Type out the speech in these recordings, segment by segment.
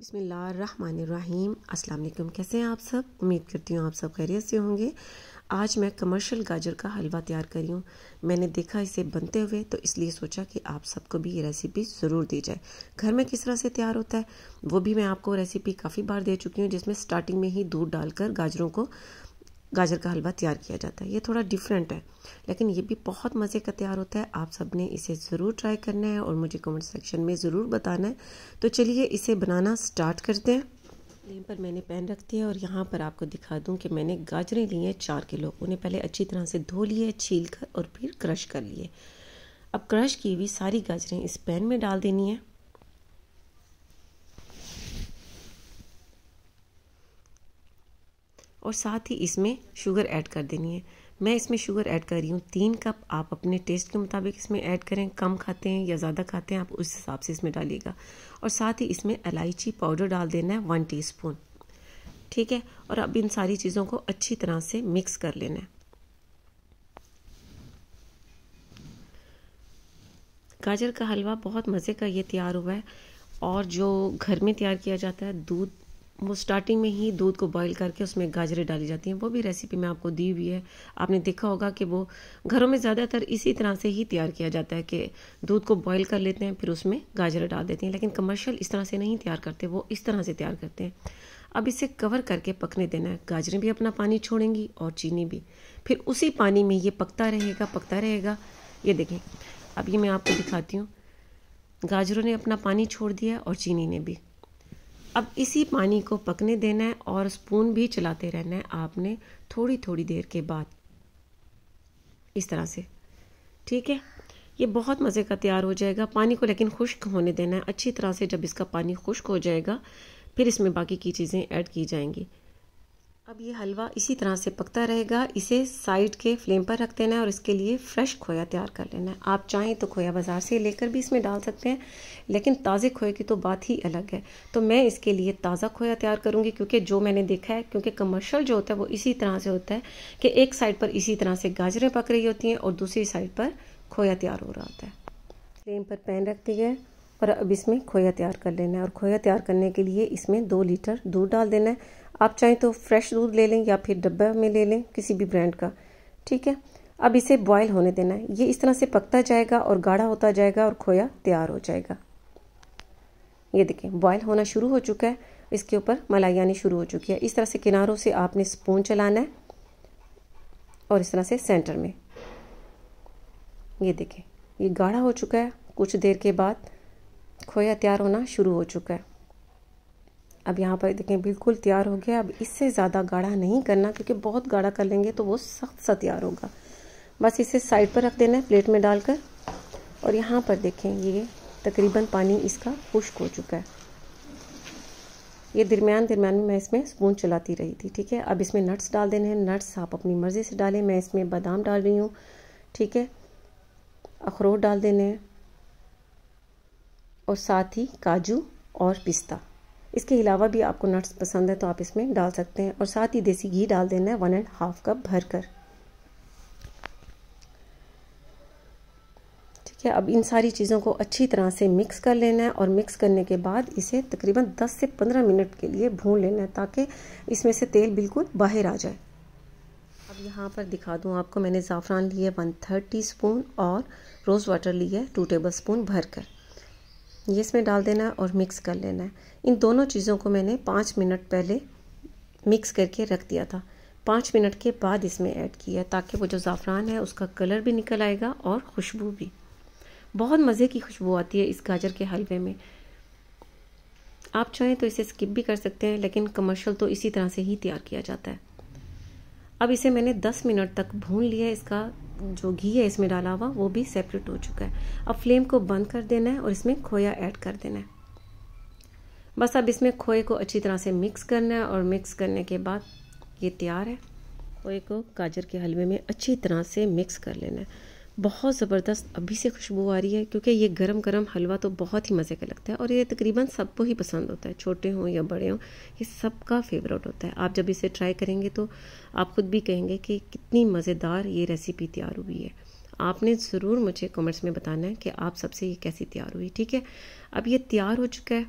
बसमीम अस्सलाम कैसे हैं आप सब उम्मीद करती हूँ आप सब खैरियत से होंगे आज मैं कमर्शियल गाजर का हलवा तैयार करी हूँ मैंने देखा इसे बनते हुए तो इसलिए सोचा कि आप सबको भी ये रेसिपी ज़रूर दी जाए घर में किस तरह से तैयार होता है वो भी मैं आपको रेसिपी काफ़ी बार दे चुकी हूँ जिसमें स्टार्टिंग में ही दूध डालकर गाजरों को गाजर का हलवा तैयार किया जाता है ये थोड़ा डिफरेंट है लेकिन ये भी बहुत मज़े का तैयार होता है आप सब ने इसे ज़रूर ट्राई करना है और मुझे कमेंट सेक्शन में ज़रूर बताना है तो चलिए इसे बनाना स्टार्ट करते हैं फ्लेम पर मैंने पैन रख दिया और यहाँ पर आपको दिखा दूँ कि मैंने गाजरें ली हैं चार किलो उन्हें पहले अच्छी तरह से धो लिए छील कर और फिर क्रश कर लिए अब क्रश की हुई सारी गाजरें इस पैन में डाल देनी है और साथ ही इसमें शुगर ऐड कर देनी है मैं इसमें शुगर ऐड कर रही हूँ तीन कप आप अपने टेस्ट के मुताबिक इसमें ऐड करें कम खाते हैं या ज़्यादा खाते हैं आप उस हिसाब से इसमें डालिएगा और साथ ही इसमें इलायची पाउडर डाल देना है वन टी ठीक है और अब इन सारी चीज़ों को अच्छी तरह से मिक्स कर लेना है गाजर का हलवा बहुत मज़े का ये तैयार हुआ है और जो घर में तैयार किया जाता है दूध वो स्टार्टिंग में ही दूध को बॉईल करके उसमें गाजरें डाली जाती हैं वो भी रेसिपी मैं आपको दी हुई है आपने देखा होगा कि वो घरों में ज़्यादातर इसी तरह से ही तैयार किया जाता है कि दूध को बॉईल कर लेते हैं फिर उसमें गाजरें डाल देते हैं लेकिन कमर्शियल इस तरह से नहीं तैयार करते वो इस तरह से तैयार करते हैं अब इसे कवर करके पकने देना है गाजरें भी अपना पानी छोड़ेंगी और चीनी भी फिर उसी पानी में ये पकता रहेगा पकता रहेगा ये देखें अब ये मैं आपको दिखाती हूँ गाजरों ने अपना पानी छोड़ दिया और चीनी ने भी अब इसी पानी को पकने देना है और स्पून भी चलाते रहना है आपने थोड़ी थोड़ी देर के बाद इस तरह से ठीक है ये बहुत मज़े का तैयार हो जाएगा पानी को लेकिन खुश्क होने देना है अच्छी तरह से जब इसका पानी खुश्क हो जाएगा फिर इसमें बाकी की चीज़ें ऐड की जाएंगी अब ये हलवा इसी तरह से पकता रहेगा इसे साइड के फ्लेम पर रख देना है और इसके लिए फ्रेश खोया तैयार कर लेना है आप चाहें तो खोया बाज़ार से लेकर भी इसमें डाल सकते हैं लेकिन ताज़े खोए की तो बात ही अलग है तो मैं इसके लिए ताज़ा खोया तैयार करूँगी क्योंकि जो मैंने देखा है क्योंकि कमर्शल जो होता है वो इसी तरह से होता है कि एक साइड पर इसी तरह से गाजरें पक रही होती हैं और दूसरी साइड पर खोया तैयार हो रहा होता है फ्लेम पर पैन रख दी है और अब इसमें खोया तैयार कर लेना है और खोया तैयार करने के लिए इसमें दो लीटर दूध डाल देना है आप चाहें तो फ्रेश दूध ले लें या फिर डब्बे में ले लें किसी भी ब्रांड का ठीक है अब इसे बॉयल होने देना है ये इस तरह से पकता जाएगा और गाढ़ा होता जाएगा और खोया तैयार हो जाएगा ये देखें बॉयल होना शुरू हो चुका है इसके ऊपर मलाई आनी शुरू हो चुकी है इस तरह से किनारों से आपने स्पून चलाना है और इस तरह से सेंटर में ये देखें ये गाढ़ा हो चुका है कुछ देर के बाद खोया तैयार होना शुरू हो चुका है अब यहाँ पर देखें बिल्कुल तैयार हो गया अब इससे ज़्यादा गाढ़ा नहीं करना क्योंकि बहुत गाढ़ा कर लेंगे तो वो सख्त सा तैयार होगा बस इसे साइड पर रख देना है प्लेट में डालकर और यहाँ पर देखें ये तकरीबन पानी इसका खुश्क हो चुका है ये दरमियान दरमियान में मैं इसमें स्पून चलाती रही थी ठीक है अब इसमें नट्स डाल देने हैं नट्स आप अपनी मर्ज़ी से डालें मैं इसमें बादाम डाल रही हूँ ठीक है अखरोट डाल देने हैं और साथ ही काजू और पिस्ता इसके अलावा भी आपको नट्स पसंद है तो आप इसमें डाल सकते हैं और साथ ही देसी घी डाल देना है वन एंड हाफ कप भर कर ठीक है अब इन सारी चीज़ों को अच्छी तरह से मिक्स कर लेना है और मिक्स करने के बाद इसे तकरीबन 10 से 15 मिनट के लिए भून लेना है ताकि इसमें से तेल बिल्कुल बाहर आ जाए अब यहाँ पर दिखा दूँ आपको मैंने ज़ाफ़रान लिए वन थर्ड टी स्पून और रोज़ वाटर ली है टू टेबल स्पून भर कर ये इसमें डाल देना है और मिक्स कर लेना है इन दोनों चीज़ों को मैंने पाँच मिनट पहले मिक्स करके रख दिया था पाँच मिनट के बाद इसमें ऐड किया ताकि वो जो ज़ाफ़रान है उसका कलर भी निकल आएगा और खुशबू भी बहुत मज़े की खुशबू आती है इस गाजर के हलवे में आप चाहें तो इसे स्किप भी कर सकते हैं लेकिन कमर्शियल तो इसी तरह से ही तैयार किया जाता है अब इसे मैंने 10 मिनट तक भून लिया इसका जो घी है इसमें डाला हुआ वो भी सेपरेट हो चुका है अब फ्लेम को बंद कर देना है और इसमें खोया ऐड कर देना है बस अब इसमें खोए को अच्छी तरह से मिक्स करना है और मिक्स करने के बाद ये तैयार है खोए को गाजर के हलवे में अच्छी तरह से मिक्स कर लेना है बहुत ज़बरदस्त अभी से खुशबू आ रही है क्योंकि ये गरम गरम हलवा तो बहुत ही मज़े का लगता है और ये तकरीबन सबको ही पसंद होता है छोटे हों या बड़े हों ये सबका फेवरेट होता है आप जब इसे ट्राई करेंगे तो आप ख़ुद भी कहेंगे कि कितनी मज़ेदार ये रेसिपी तैयार हुई है आपने ज़रूर मुझे कमेंट्स में बताना है कि आप सबसे ये कैसी तैयार हुई ठीक है अब ये तैयार हो चुका है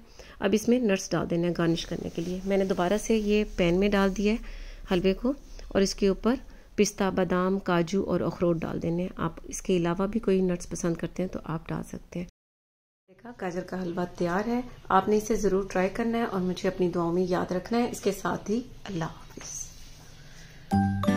अब इसमें नट्स डाल देना है गार्निश करने के लिए मैंने दोबारा से ये पैन में डाल दिया है हलवे को और इसके ऊपर पिस्ता बादाम काजू और अखरोट डाल देने आप इसके अलावा भी कोई नट्स पसंद करते हैं तो आप डाल सकते हैं देखा गाजर का हलवा तैयार है आपने इसे ज़रूर ट्राई करना है और मुझे अपनी दुआओं में याद रखना है इसके साथ ही अल्लाह हाफिज़